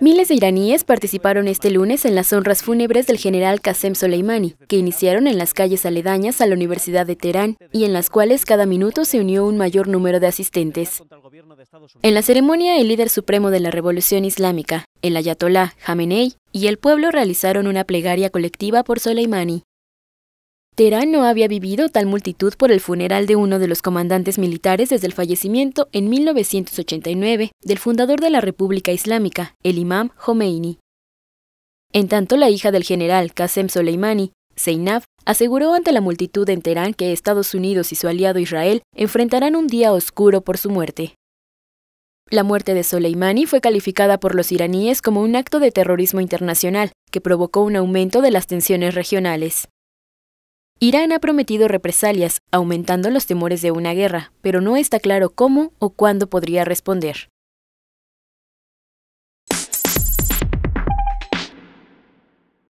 Miles de iraníes participaron este lunes en las honras fúnebres del general Qasem Soleimani, que iniciaron en las calles aledañas a la Universidad de Teherán y en las cuales cada minuto se unió un mayor número de asistentes. En la ceremonia, el líder supremo de la Revolución Islámica, el ayatolá Jamenei, y el pueblo realizaron una plegaria colectiva por Soleimani. Teherán no había vivido tal multitud por el funeral de uno de los comandantes militares desde el fallecimiento en 1989 del fundador de la República Islámica, el imam Khomeini. En tanto, la hija del general Qasem Soleimani, Seinab, aseguró ante la multitud en Teherán que Estados Unidos y su aliado Israel enfrentarán un día oscuro por su muerte. La muerte de Soleimani fue calificada por los iraníes como un acto de terrorismo internacional, que provocó un aumento de las tensiones regionales. Irán ha prometido represalias, aumentando los temores de una guerra, pero no está claro cómo o cuándo podría responder.